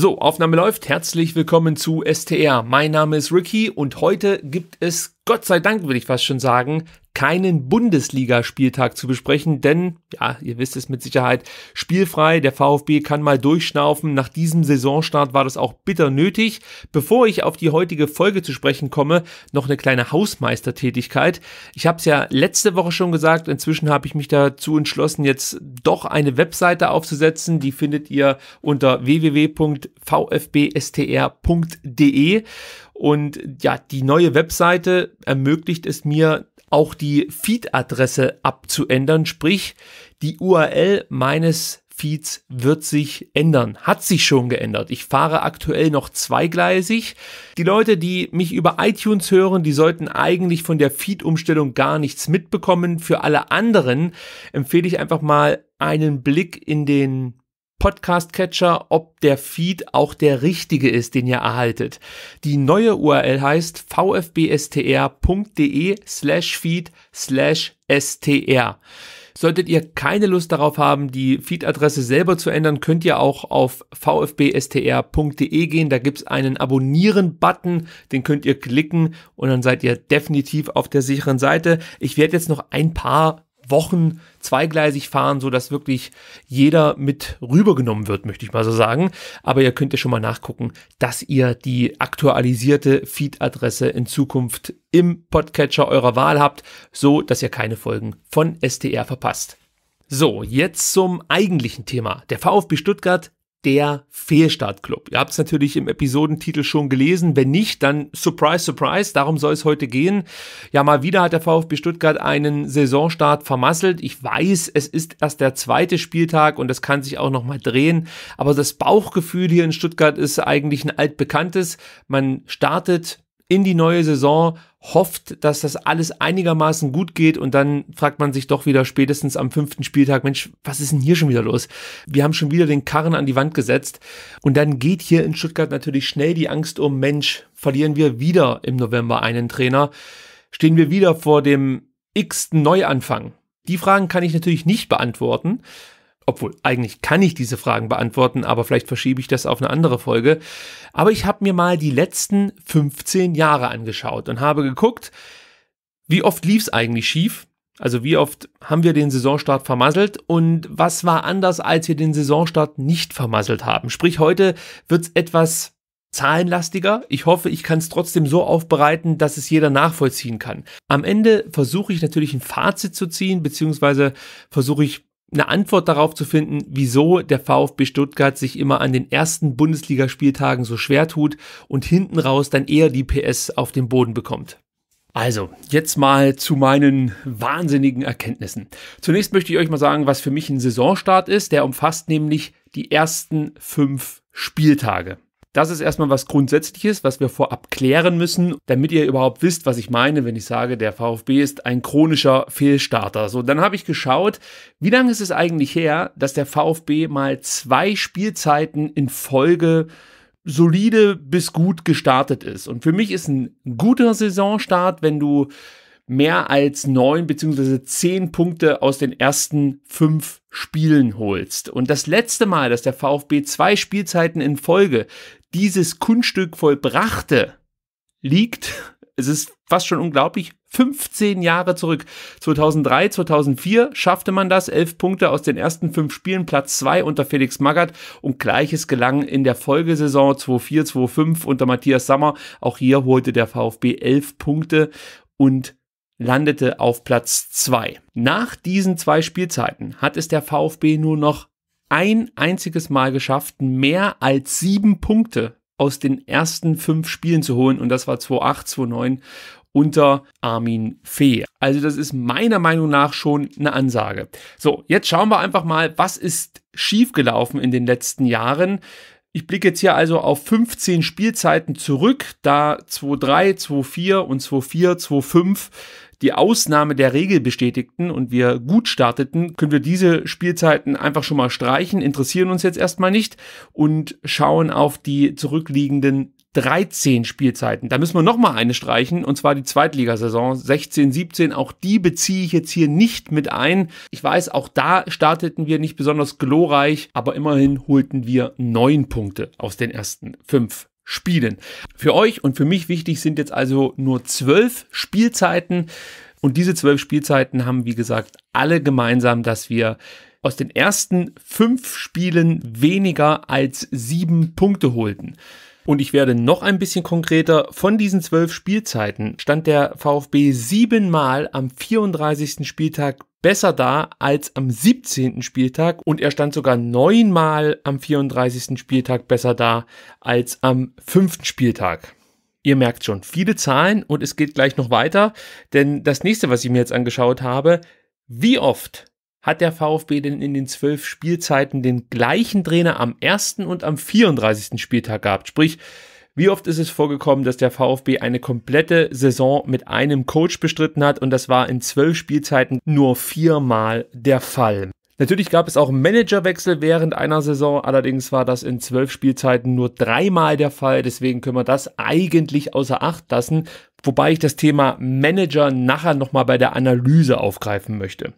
So, Aufnahme läuft. Herzlich willkommen zu STR. Mein Name ist Ricky und heute gibt es Gott sei Dank würde ich fast schon sagen, keinen Bundesligaspieltag zu besprechen, denn, ja, ihr wisst es mit Sicherheit, spielfrei, der VfB kann mal durchschnaufen. Nach diesem Saisonstart war das auch bitter nötig. Bevor ich auf die heutige Folge zu sprechen komme, noch eine kleine Hausmeistertätigkeit. Ich habe es ja letzte Woche schon gesagt, inzwischen habe ich mich dazu entschlossen, jetzt doch eine Webseite aufzusetzen. Die findet ihr unter www.vfbstr.de und ja, die neue Webseite ermöglicht es mir, auch die Feed-Adresse abzuändern, sprich die URL meines Feeds wird sich ändern, hat sich schon geändert. Ich fahre aktuell noch zweigleisig. Die Leute, die mich über iTunes hören, die sollten eigentlich von der Feed-Umstellung gar nichts mitbekommen. Für alle anderen empfehle ich einfach mal einen Blick in den Podcast-Catcher, ob der Feed auch der richtige ist, den ihr erhaltet. Die neue URL heißt vfbstr.de slash feed slash str. Solltet ihr keine Lust darauf haben, die Feed-Adresse selber zu ändern, könnt ihr auch auf vfbstr.de gehen. Da gibt's einen Abonnieren-Button, den könnt ihr klicken und dann seid ihr definitiv auf der sicheren Seite. Ich werde jetzt noch ein paar Wochen zweigleisig fahren, sodass wirklich jeder mit rübergenommen wird, möchte ich mal so sagen. Aber ihr könnt ja schon mal nachgucken, dass ihr die aktualisierte Feed-Adresse in Zukunft im Podcatcher eurer Wahl habt, so dass ihr keine Folgen von STR verpasst. So, jetzt zum eigentlichen Thema. Der VfB Stuttgart der Fehlstartclub. Ihr habt es natürlich im Episodentitel schon gelesen. Wenn nicht, dann Surprise, Surprise. Darum soll es heute gehen. Ja, mal wieder hat der VfB Stuttgart einen Saisonstart vermasselt. Ich weiß, es ist erst der zweite Spieltag und das kann sich auch nochmal drehen. Aber das Bauchgefühl hier in Stuttgart ist eigentlich ein altbekanntes. Man startet in die neue Saison, hofft, dass das alles einigermaßen gut geht und dann fragt man sich doch wieder spätestens am fünften Spieltag, Mensch, was ist denn hier schon wieder los? Wir haben schon wieder den Karren an die Wand gesetzt und dann geht hier in Stuttgart natürlich schnell die Angst um, Mensch, verlieren wir wieder im November einen Trainer, stehen wir wieder vor dem x-ten Neuanfang. Die Fragen kann ich natürlich nicht beantworten, obwohl eigentlich kann ich diese Fragen beantworten, aber vielleicht verschiebe ich das auf eine andere Folge. Aber ich habe mir mal die letzten 15 Jahre angeschaut und habe geguckt, wie oft lief es eigentlich schief? Also wie oft haben wir den Saisonstart vermasselt und was war anders, als wir den Saisonstart nicht vermasselt haben? Sprich, heute wird es etwas zahlenlastiger. Ich hoffe, ich kann es trotzdem so aufbereiten, dass es jeder nachvollziehen kann. Am Ende versuche ich natürlich ein Fazit zu ziehen, beziehungsweise versuche ich eine Antwort darauf zu finden, wieso der VfB Stuttgart sich immer an den ersten Bundesligaspieltagen so schwer tut und hinten raus dann eher die PS auf den Boden bekommt. Also, jetzt mal zu meinen wahnsinnigen Erkenntnissen. Zunächst möchte ich euch mal sagen, was für mich ein Saisonstart ist. Der umfasst nämlich die ersten fünf Spieltage. Das ist erstmal was Grundsätzliches, was wir vorab klären müssen, damit ihr überhaupt wisst, was ich meine, wenn ich sage, der VfB ist ein chronischer Fehlstarter. So, dann habe ich geschaut, wie lange ist es eigentlich her, dass der VfB mal zwei Spielzeiten in Folge solide bis gut gestartet ist. Und für mich ist ein guter Saisonstart, wenn du mehr als neun beziehungsweise zehn Punkte aus den ersten fünf Spielen holst. Und das letzte Mal, dass der VfB zwei Spielzeiten in Folge dieses Kunststück vollbrachte, liegt, es ist fast schon unglaublich, 15 Jahre zurück. 2003, 2004 schaffte man das, 11 Punkte aus den ersten 5 Spielen, Platz 2 unter Felix Magath und gleiches gelang in der Folgesaison 2004, 2005 unter Matthias Sammer. Auch hier holte der VfB 11 Punkte und landete auf Platz 2. Nach diesen zwei Spielzeiten hat es der VfB nur noch ein einziges Mal geschafft, mehr als sieben Punkte aus den ersten fünf Spielen zu holen. Und das war 2.8, 2.9 unter Armin Fee. Also das ist meiner Meinung nach schon eine Ansage. So, jetzt schauen wir einfach mal, was ist schiefgelaufen in den letzten Jahren. Ich blicke jetzt hier also auf 15 Spielzeiten zurück, da 2.3, 2.4 und 2.4, 2.5 die Ausnahme der Regel bestätigten und wir gut starteten, können wir diese Spielzeiten einfach schon mal streichen, interessieren uns jetzt erstmal nicht und schauen auf die zurückliegenden 13 Spielzeiten. Da müssen wir nochmal eine streichen, und zwar die Zweitligasaison 16, 17. Auch die beziehe ich jetzt hier nicht mit ein. Ich weiß, auch da starteten wir nicht besonders glorreich, aber immerhin holten wir neun Punkte aus den ersten fünf spielen. Für euch und für mich wichtig sind jetzt also nur zwölf Spielzeiten. Und diese zwölf Spielzeiten haben, wie gesagt, alle gemeinsam, dass wir aus den ersten fünf Spielen weniger als sieben Punkte holten. Und ich werde noch ein bisschen konkreter. Von diesen zwölf Spielzeiten stand der VfB siebenmal am 34. Spieltag besser da als am 17. Spieltag und er stand sogar neunmal am 34. Spieltag besser da als am 5. Spieltag. Ihr merkt schon, viele Zahlen und es geht gleich noch weiter, denn das nächste, was ich mir jetzt angeschaut habe, wie oft hat der VfB denn in den zwölf Spielzeiten den gleichen Trainer am 1. und am 34. Spieltag gehabt? Sprich, wie oft ist es vorgekommen, dass der VfB eine komplette Saison mit einem Coach bestritten hat und das war in zwölf Spielzeiten nur viermal der Fall. Natürlich gab es auch Managerwechsel während einer Saison, allerdings war das in zwölf Spielzeiten nur dreimal der Fall, deswegen können wir das eigentlich außer Acht lassen, wobei ich das Thema Manager nachher nochmal bei der Analyse aufgreifen möchte.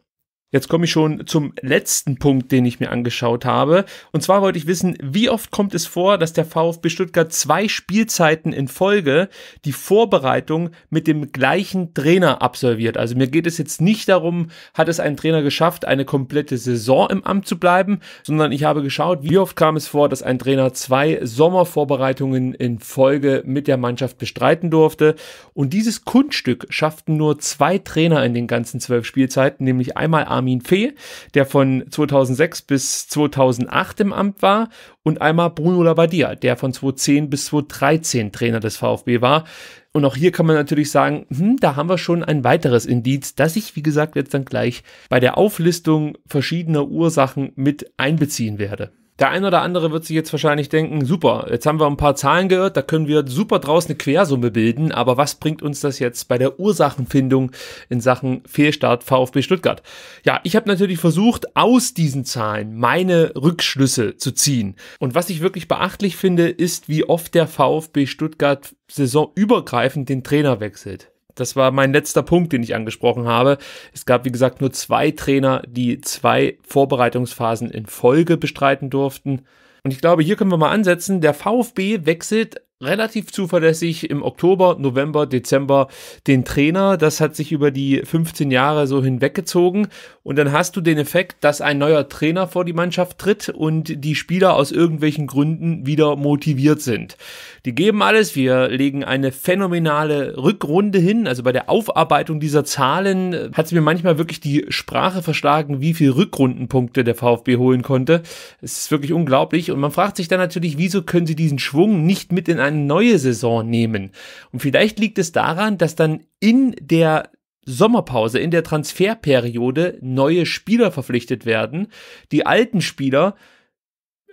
Jetzt komme ich schon zum letzten Punkt, den ich mir angeschaut habe. Und zwar wollte ich wissen, wie oft kommt es vor, dass der VfB Stuttgart zwei Spielzeiten in Folge die Vorbereitung mit dem gleichen Trainer absolviert? Also mir geht es jetzt nicht darum, hat es ein Trainer geschafft, eine komplette Saison im Amt zu bleiben, sondern ich habe geschaut, wie oft kam es vor, dass ein Trainer zwei Sommervorbereitungen in Folge mit der Mannschaft bestreiten durfte. Und dieses Kunststück schafften nur zwei Trainer in den ganzen zwölf Spielzeiten, nämlich einmal Armin Fee, der von 2006 bis 2008 im Amt war, und einmal Bruno Labbadia, der von 2010 bis 2013 Trainer des VfB war. Und auch hier kann man natürlich sagen, hm, da haben wir schon ein weiteres Indiz, das ich, wie gesagt, jetzt dann gleich bei der Auflistung verschiedener Ursachen mit einbeziehen werde. Der ein oder andere wird sich jetzt wahrscheinlich denken, super, jetzt haben wir ein paar Zahlen gehört, da können wir super draus eine Quersumme bilden, aber was bringt uns das jetzt bei der Ursachenfindung in Sachen Fehlstart VfB Stuttgart? Ja, ich habe natürlich versucht, aus diesen Zahlen meine Rückschlüsse zu ziehen. Und was ich wirklich beachtlich finde, ist, wie oft der VfB Stuttgart saisonübergreifend den Trainer wechselt das war mein letzter Punkt, den ich angesprochen habe. Es gab, wie gesagt, nur zwei Trainer, die zwei Vorbereitungsphasen in Folge bestreiten durften. Und ich glaube, hier können wir mal ansetzen. Der VfB wechselt relativ zuverlässig im Oktober, November, Dezember den Trainer. Das hat sich über die 15 Jahre so hinweggezogen. Und dann hast du den Effekt, dass ein neuer Trainer vor die Mannschaft tritt und die Spieler aus irgendwelchen Gründen wieder motiviert sind. Die geben alles. Wir legen eine phänomenale Rückrunde hin. Also bei der Aufarbeitung dieser Zahlen äh, hat es mir manchmal wirklich die Sprache verschlagen, wie viel Rückrundenpunkte der VfB holen konnte. Es ist wirklich unglaublich. Und man fragt sich dann natürlich, wieso können sie diesen Schwung nicht mit in ein eine neue Saison nehmen. Und vielleicht liegt es daran, dass dann in der Sommerpause, in der Transferperiode neue Spieler verpflichtet werden, die alten Spieler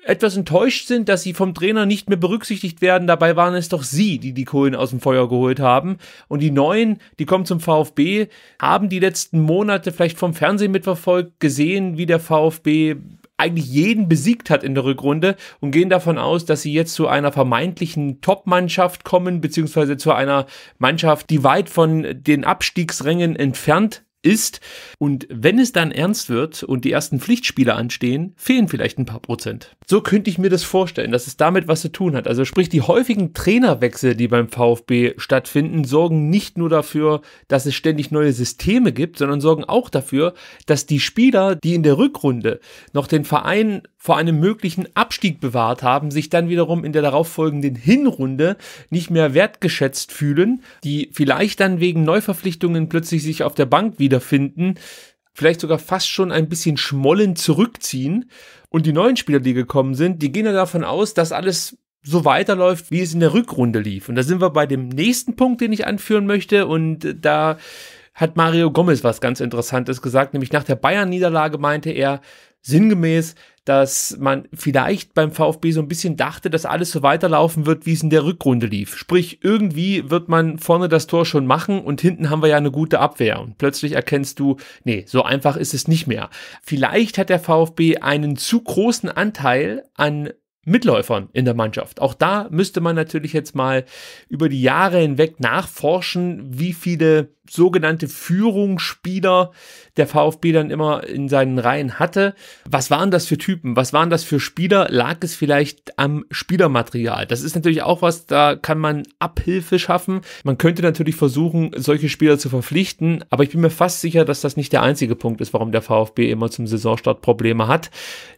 etwas enttäuscht sind, dass sie vom Trainer nicht mehr berücksichtigt werden. Dabei waren es doch sie, die die Kohlen aus dem Feuer geholt haben. Und die Neuen, die kommen zum VfB, haben die letzten Monate vielleicht vom Fernsehen mitverfolgt, gesehen, wie der VfB eigentlich jeden besiegt hat in der Rückrunde und gehen davon aus, dass sie jetzt zu einer vermeintlichen Top-Mannschaft kommen, beziehungsweise zu einer Mannschaft, die weit von den Abstiegsrängen entfernt ist. Und wenn es dann ernst wird und die ersten Pflichtspiele anstehen, fehlen vielleicht ein paar Prozent. So könnte ich mir das vorstellen, dass es damit was zu tun hat. Also sprich, die häufigen Trainerwechsel, die beim VfB stattfinden, sorgen nicht nur dafür, dass es ständig neue Systeme gibt, sondern sorgen auch dafür, dass die Spieler, die in der Rückrunde noch den Verein vor einem möglichen Abstieg bewahrt haben, sich dann wiederum in der darauffolgenden Hinrunde nicht mehr wertgeschätzt fühlen, die vielleicht dann wegen Neuverpflichtungen plötzlich sich auf der Bank wiederfinden, vielleicht sogar fast schon ein bisschen schmollen zurückziehen. Und die neuen Spieler, die gekommen sind, die gehen ja davon aus, dass alles so weiterläuft, wie es in der Rückrunde lief. Und da sind wir bei dem nächsten Punkt, den ich anführen möchte. Und da hat Mario Gomez was ganz Interessantes gesagt, nämlich nach der Bayern-Niederlage meinte er sinngemäß, dass man vielleicht beim VfB so ein bisschen dachte, dass alles so weiterlaufen wird, wie es in der Rückrunde lief. Sprich, irgendwie wird man vorne das Tor schon machen und hinten haben wir ja eine gute Abwehr. Und plötzlich erkennst du, nee, so einfach ist es nicht mehr. Vielleicht hat der VfB einen zu großen Anteil an Mitläufern in der Mannschaft. Auch da müsste man natürlich jetzt mal über die Jahre hinweg nachforschen, wie viele sogenannte Führungsspieler der VfB dann immer in seinen Reihen hatte. Was waren das für Typen? Was waren das für Spieler? Lag es vielleicht am Spielermaterial? Das ist natürlich auch was, da kann man Abhilfe schaffen. Man könnte natürlich versuchen, solche Spieler zu verpflichten, aber ich bin mir fast sicher, dass das nicht der einzige Punkt ist, warum der VfB immer zum Saisonstart Probleme hat.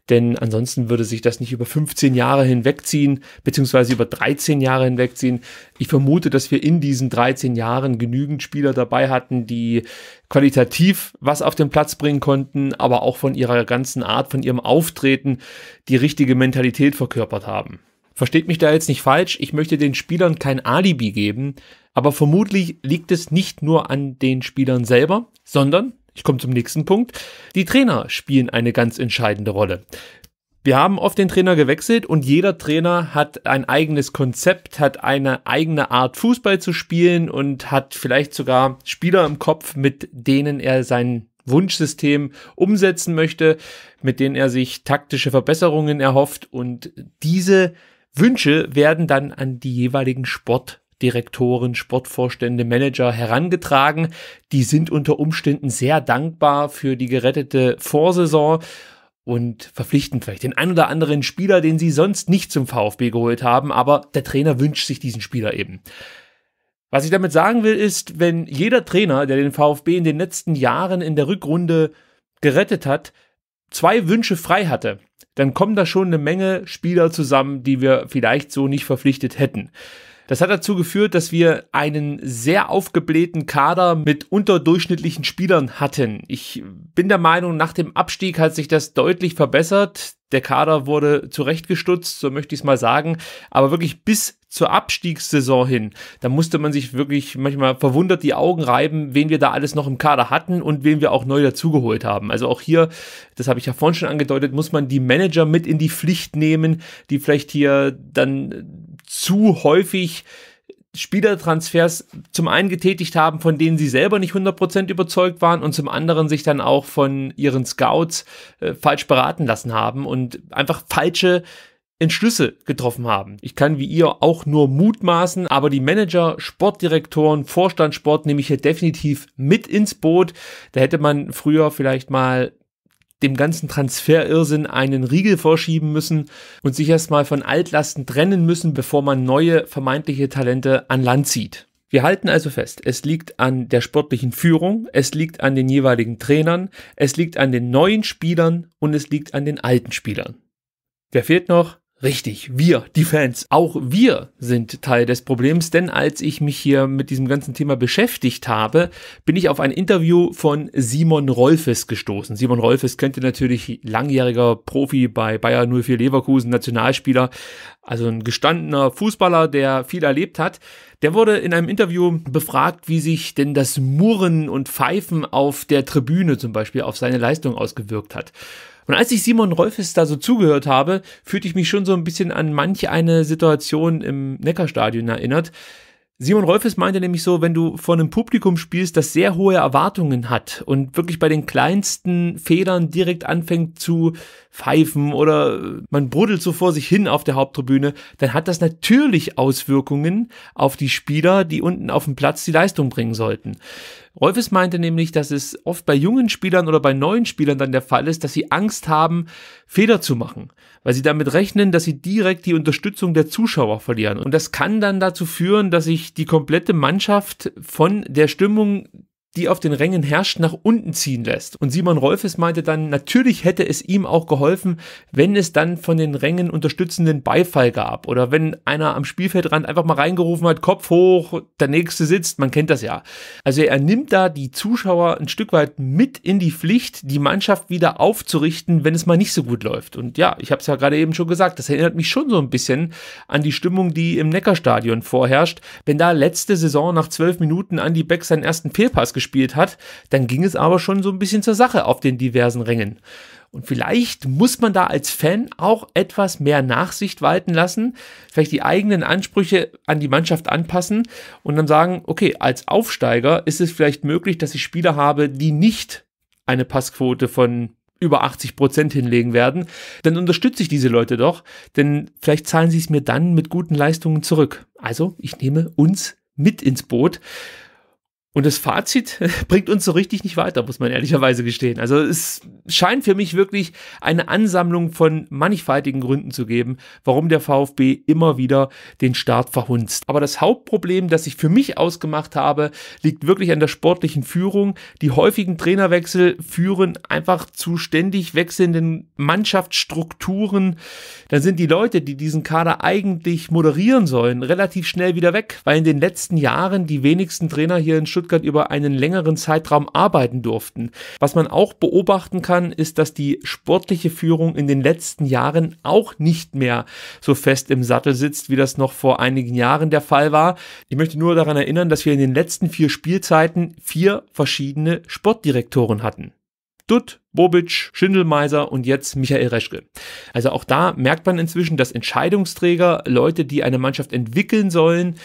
Denn ansonsten würde sich das nicht über 15 Jahre hinwegziehen, beziehungsweise über 13 Jahre hinwegziehen. Ich vermute, dass wir in diesen 13 Jahren genügend Spieler dabei dabei hatten, die qualitativ was auf den Platz bringen konnten, aber auch von ihrer ganzen Art, von ihrem Auftreten die richtige Mentalität verkörpert haben. Versteht mich da jetzt nicht falsch, ich möchte den Spielern kein Alibi geben, aber vermutlich liegt es nicht nur an den Spielern selber, sondern ich komme zum nächsten Punkt. Die Trainer spielen eine ganz entscheidende Rolle. Wir haben oft den Trainer gewechselt und jeder Trainer hat ein eigenes Konzept, hat eine eigene Art Fußball zu spielen und hat vielleicht sogar Spieler im Kopf, mit denen er sein Wunschsystem umsetzen möchte, mit denen er sich taktische Verbesserungen erhofft und diese Wünsche werden dann an die jeweiligen Sport Direktoren, Sportvorstände, Manager herangetragen. Die sind unter Umständen sehr dankbar für die gerettete Vorsaison und verpflichten vielleicht den ein oder anderen Spieler, den sie sonst nicht zum VfB geholt haben, aber der Trainer wünscht sich diesen Spieler eben. Was ich damit sagen will, ist, wenn jeder Trainer, der den VfB in den letzten Jahren in der Rückrunde gerettet hat, zwei Wünsche frei hatte, dann kommen da schon eine Menge Spieler zusammen, die wir vielleicht so nicht verpflichtet hätten. Das hat dazu geführt, dass wir einen sehr aufgeblähten Kader mit unterdurchschnittlichen Spielern hatten. Ich bin der Meinung, nach dem Abstieg hat sich das deutlich verbessert. Der Kader wurde zurechtgestutzt, so möchte ich es mal sagen. Aber wirklich bis zur Abstiegssaison hin, da musste man sich wirklich manchmal verwundert die Augen reiben, wen wir da alles noch im Kader hatten und wen wir auch neu dazugeholt haben. Also auch hier, das habe ich ja vorhin schon angedeutet, muss man die Manager mit in die Pflicht nehmen, die vielleicht hier dann zu häufig Spielertransfers zum einen getätigt haben, von denen sie selber nicht 100% überzeugt waren und zum anderen sich dann auch von ihren Scouts äh, falsch beraten lassen haben und einfach falsche Entschlüsse getroffen haben. Ich kann wie ihr auch nur mutmaßen, aber die Manager, Sportdirektoren, Vorstandssport nehme ich hier definitiv mit ins Boot. Da hätte man früher vielleicht mal dem ganzen Transferirrsinn einen Riegel vorschieben müssen und sich erstmal von Altlasten trennen müssen, bevor man neue vermeintliche Talente an Land zieht. Wir halten also fest, es liegt an der sportlichen Führung, es liegt an den jeweiligen Trainern, es liegt an den neuen Spielern und es liegt an den alten Spielern. Wer fehlt noch? Richtig, wir, die Fans, auch wir sind Teil des Problems, denn als ich mich hier mit diesem ganzen Thema beschäftigt habe, bin ich auf ein Interview von Simon Rolfes gestoßen. Simon Rolfes kennt ihr natürlich, langjähriger Profi bei Bayer 04 Leverkusen, Nationalspieler, also ein gestandener Fußballer, der viel erlebt hat. Der wurde in einem Interview befragt, wie sich denn das Murren und Pfeifen auf der Tribüne zum Beispiel auf seine Leistung ausgewirkt hat. Und als ich Simon Rolfes da so zugehört habe, fühlte ich mich schon so ein bisschen an manch eine Situation im Neckarstadion erinnert, Simon Rolfes meinte nämlich so, wenn du vor einem Publikum spielst, das sehr hohe Erwartungen hat und wirklich bei den kleinsten Federn direkt anfängt zu pfeifen oder man bruddelt so vor sich hin auf der Haupttribüne, dann hat das natürlich Auswirkungen auf die Spieler, die unten auf dem Platz die Leistung bringen sollten. Rolfes meinte nämlich, dass es oft bei jungen Spielern oder bei neuen Spielern dann der Fall ist, dass sie Angst haben, Fehler zu machen weil sie damit rechnen, dass sie direkt die Unterstützung der Zuschauer verlieren. Und das kann dann dazu führen, dass sich die komplette Mannschaft von der Stimmung die auf den Rängen herrscht, nach unten ziehen lässt. Und Simon Rolfes meinte dann, natürlich hätte es ihm auch geholfen, wenn es dann von den Rängen unterstützenden Beifall gab oder wenn einer am Spielfeldrand einfach mal reingerufen hat, Kopf hoch, der nächste sitzt, man kennt das ja. Also er nimmt da die Zuschauer ein Stück weit mit in die Pflicht, die Mannschaft wieder aufzurichten, wenn es mal nicht so gut läuft. Und ja, ich habe es ja gerade eben schon gesagt, das erinnert mich schon so ein bisschen an die Stimmung, die im Neckarstadion vorherrscht, wenn da letzte Saison nach zwölf Minuten Andy Beck seinen ersten Fehlpass gespielt gespielt hat, dann ging es aber schon so ein bisschen zur Sache auf den diversen Rängen. Und vielleicht muss man da als Fan auch etwas mehr Nachsicht walten lassen, vielleicht die eigenen Ansprüche an die Mannschaft anpassen und dann sagen, okay, als Aufsteiger ist es vielleicht möglich, dass ich Spieler habe, die nicht eine Passquote von über 80 Prozent hinlegen werden, dann unterstütze ich diese Leute doch, denn vielleicht zahlen sie es mir dann mit guten Leistungen zurück. Also ich nehme uns mit ins Boot. Und das Fazit bringt uns so richtig nicht weiter, muss man ehrlicherweise gestehen. Also es scheint für mich wirklich eine Ansammlung von mannigfaltigen Gründen zu geben, warum der VfB immer wieder den Start verhunzt. Aber das Hauptproblem, das ich für mich ausgemacht habe, liegt wirklich an der sportlichen Führung. Die häufigen Trainerwechsel führen einfach zu ständig wechselnden Mannschaftsstrukturen. Dann sind die Leute, die diesen Kader eigentlich moderieren sollen, relativ schnell wieder weg, weil in den letzten Jahren die wenigsten Trainer hier in Stuttgart Stuttgart über einen längeren Zeitraum arbeiten durften. Was man auch beobachten kann, ist, dass die sportliche Führung in den letzten Jahren auch nicht mehr so fest im Sattel sitzt, wie das noch vor einigen Jahren der Fall war. Ich möchte nur daran erinnern, dass wir in den letzten vier Spielzeiten vier verschiedene Sportdirektoren hatten. Dutt, Bobic, Schindelmeiser und jetzt Michael Reschke. Also auch da merkt man inzwischen, dass Entscheidungsträger, Leute, die eine Mannschaft entwickeln sollen,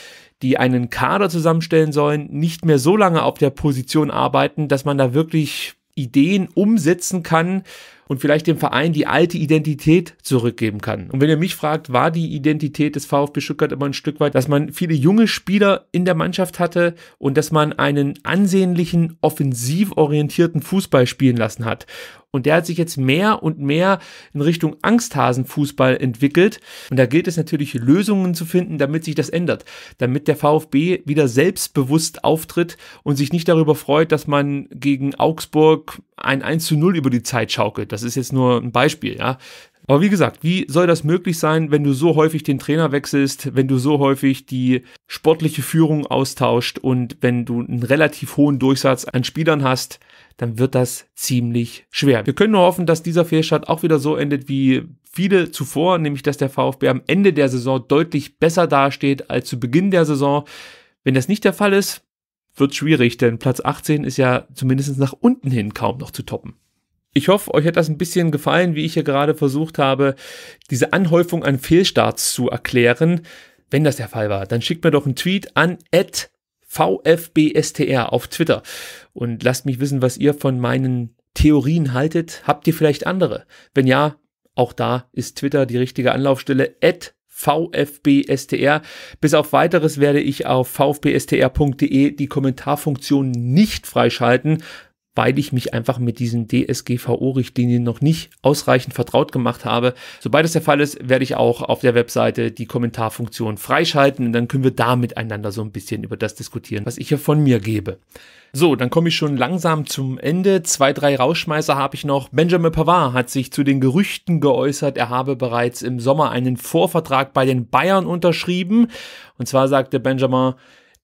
die einen Kader zusammenstellen sollen, nicht mehr so lange auf der Position arbeiten, dass man da wirklich Ideen umsetzen kann und vielleicht dem Verein die alte Identität zurückgeben kann. Und wenn ihr mich fragt, war die Identität des VfB Stuttgart immer ein Stück weit, dass man viele junge Spieler in der Mannschaft hatte und dass man einen ansehnlichen, offensiv orientierten Fußball spielen lassen hat. Und der hat sich jetzt mehr und mehr in Richtung Angsthasenfußball entwickelt. Und da gilt es natürlich, Lösungen zu finden, damit sich das ändert. Damit der VfB wieder selbstbewusst auftritt und sich nicht darüber freut, dass man gegen Augsburg ein 1 zu 0 über die Zeit schaukelt. Das ist jetzt nur ein Beispiel, ja. Aber wie gesagt, wie soll das möglich sein, wenn du so häufig den Trainer wechselst, wenn du so häufig die sportliche Führung austauscht und wenn du einen relativ hohen Durchsatz an Spielern hast, dann wird das ziemlich schwer. Wir können nur hoffen, dass dieser Fehlstart auch wieder so endet wie viele zuvor, nämlich dass der VfB am Ende der Saison deutlich besser dasteht als zu Beginn der Saison. Wenn das nicht der Fall ist, wird schwierig, denn Platz 18 ist ja zumindest nach unten hin kaum noch zu toppen. Ich hoffe, euch hat das ein bisschen gefallen, wie ich hier gerade versucht habe, diese Anhäufung an Fehlstarts zu erklären. Wenn das der Fall war, dann schickt mir doch einen Tweet an VFBSTR auf Twitter und lasst mich wissen, was ihr von meinen Theorien haltet. Habt ihr vielleicht andere? Wenn ja, auch da ist Twitter die richtige Anlaufstelle. VfBSTR. Bis auf weiteres werde ich auf vfbstr.de die Kommentarfunktion nicht freischalten, weil ich mich einfach mit diesen DSGVO-Richtlinien noch nicht ausreichend vertraut gemacht habe. Sobald es der Fall ist, werde ich auch auf der Webseite die Kommentarfunktion freischalten und dann können wir da miteinander so ein bisschen über das diskutieren, was ich hier von mir gebe. So, dann komme ich schon langsam zum Ende. Zwei, drei Rauschmeißer habe ich noch. Benjamin Pavard hat sich zu den Gerüchten geäußert, er habe bereits im Sommer einen Vorvertrag bei den Bayern unterschrieben. Und zwar sagte Benjamin,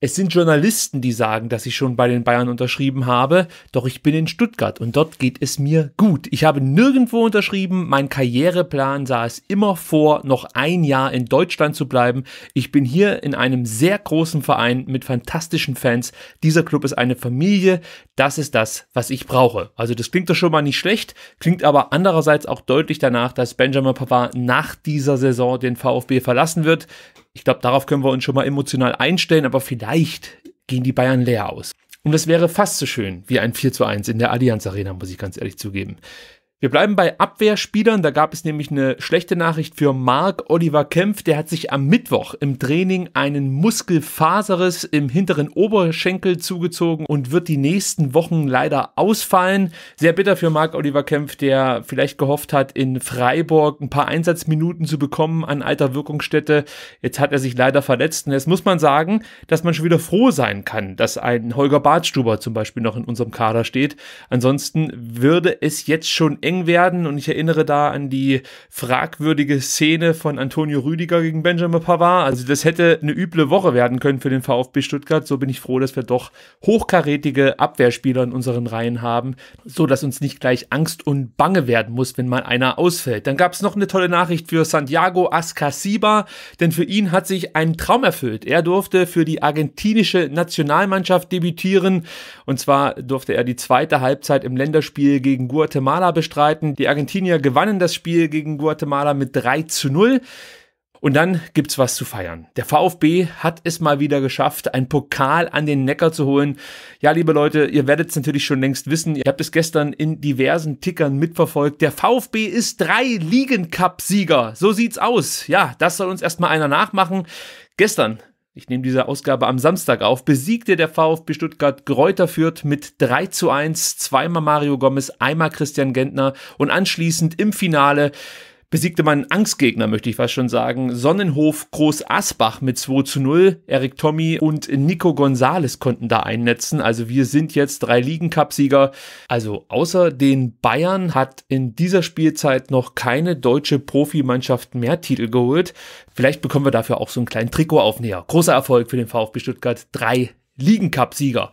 es sind Journalisten, die sagen, dass ich schon bei den Bayern unterschrieben habe, doch ich bin in Stuttgart und dort geht es mir gut. Ich habe nirgendwo unterschrieben, mein Karriereplan sah es immer vor, noch ein Jahr in Deutschland zu bleiben. Ich bin hier in einem sehr großen Verein mit fantastischen Fans. Dieser Club ist eine Familie, das ist das, was ich brauche. Also das klingt doch schon mal nicht schlecht, klingt aber andererseits auch deutlich danach, dass Benjamin Papa nach dieser Saison den VfB verlassen wird. Ich glaube, darauf können wir uns schon mal emotional einstellen, aber vielleicht gehen die Bayern leer aus. Und das wäre fast so schön wie ein 4 zu 1 in der Allianz Arena, muss ich ganz ehrlich zugeben. Wir bleiben bei Abwehrspielern. Da gab es nämlich eine schlechte Nachricht für Mark Oliver Kempf. Der hat sich am Mittwoch im Training einen Muskelfaserriss im hinteren Oberschenkel zugezogen und wird die nächsten Wochen leider ausfallen. Sehr bitter für Mark Oliver Kempf, der vielleicht gehofft hat, in Freiburg ein paar Einsatzminuten zu bekommen an alter Wirkungsstätte. Jetzt hat er sich leider verletzt. Und jetzt muss man sagen, dass man schon wieder froh sein kann, dass ein Holger Bartstuber zum Beispiel noch in unserem Kader steht. Ansonsten würde es jetzt schon eng werden. Und ich erinnere da an die fragwürdige Szene von Antonio Rüdiger gegen Benjamin Pavard. Also das hätte eine üble Woche werden können für den VfB Stuttgart. So bin ich froh, dass wir doch hochkarätige Abwehrspieler in unseren Reihen haben, so dass uns nicht gleich Angst und Bange werden muss, wenn mal einer ausfällt. Dann gab es noch eine tolle Nachricht für Santiago Ascasiba, denn für ihn hat sich ein Traum erfüllt. Er durfte für die argentinische Nationalmannschaft debütieren und zwar durfte er die zweite Halbzeit im Länderspiel gegen Guatemala bestreiten bestreiten. Die Argentinier gewannen das Spiel gegen Guatemala mit 3 zu 0. Und dann gibt's was zu feiern. Der VfB hat es mal wieder geschafft, einen Pokal an den Neckar zu holen. Ja, liebe Leute, ihr werdet es natürlich schon längst wissen. Ihr habt es gestern in diversen Tickern mitverfolgt. Der VfB ist drei Ligen Cup Sieger. So sieht's aus. Ja, das soll uns erstmal einer nachmachen. Gestern ich nehme diese Ausgabe am Samstag auf, besiegte der VfB Stuttgart Gräuter Fürth mit 3 zu 1, zweimal Mario Gomez, einmal Christian Gentner und anschließend im Finale besiegte man Angstgegner, möchte ich fast schon sagen. Sonnenhof Groß Asbach mit 2 zu 0. Erik Tommy und Nico Gonzales konnten da einnetzen. Also wir sind jetzt drei ligen sieger Also außer den Bayern hat in dieser Spielzeit noch keine deutsche Profimannschaft mehr Titel geholt. Vielleicht bekommen wir dafür auch so einen kleinen trikot auf näher. Großer Erfolg für den VfB Stuttgart. Drei ligen sieger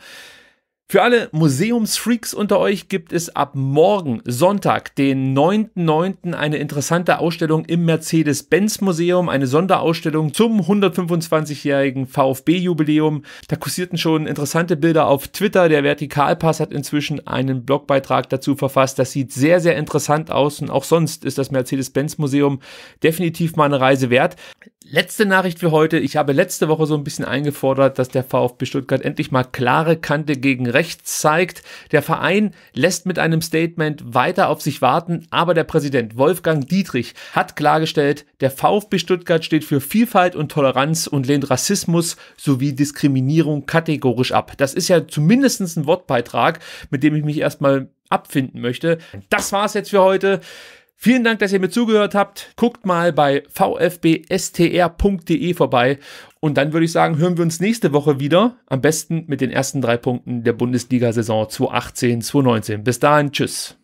für alle Museumsfreaks unter euch gibt es ab morgen, Sonntag, den 9.9., eine interessante Ausstellung im Mercedes-Benz-Museum, eine Sonderausstellung zum 125-jährigen VfB-Jubiläum. Da kursierten schon interessante Bilder auf Twitter. Der Vertikalpass hat inzwischen einen Blogbeitrag dazu verfasst. Das sieht sehr, sehr interessant aus und auch sonst ist das Mercedes-Benz-Museum definitiv mal eine Reise wert. Letzte Nachricht für heute. Ich habe letzte Woche so ein bisschen eingefordert, dass der VfB Stuttgart endlich mal klare Kante gegen rechts zeigt. Der Verein lässt mit einem Statement weiter auf sich warten, aber der Präsident Wolfgang Dietrich hat klargestellt, der VfB Stuttgart steht für Vielfalt und Toleranz und lehnt Rassismus sowie Diskriminierung kategorisch ab. Das ist ja zumindest ein Wortbeitrag, mit dem ich mich erstmal abfinden möchte. Das war's jetzt für heute. Vielen Dank, dass ihr mir zugehört habt. Guckt mal bei vfbstr.de vorbei. Und dann würde ich sagen, hören wir uns nächste Woche wieder. Am besten mit den ersten drei Punkten der Bundesliga-Saison 2018, 2019. Bis dahin, tschüss.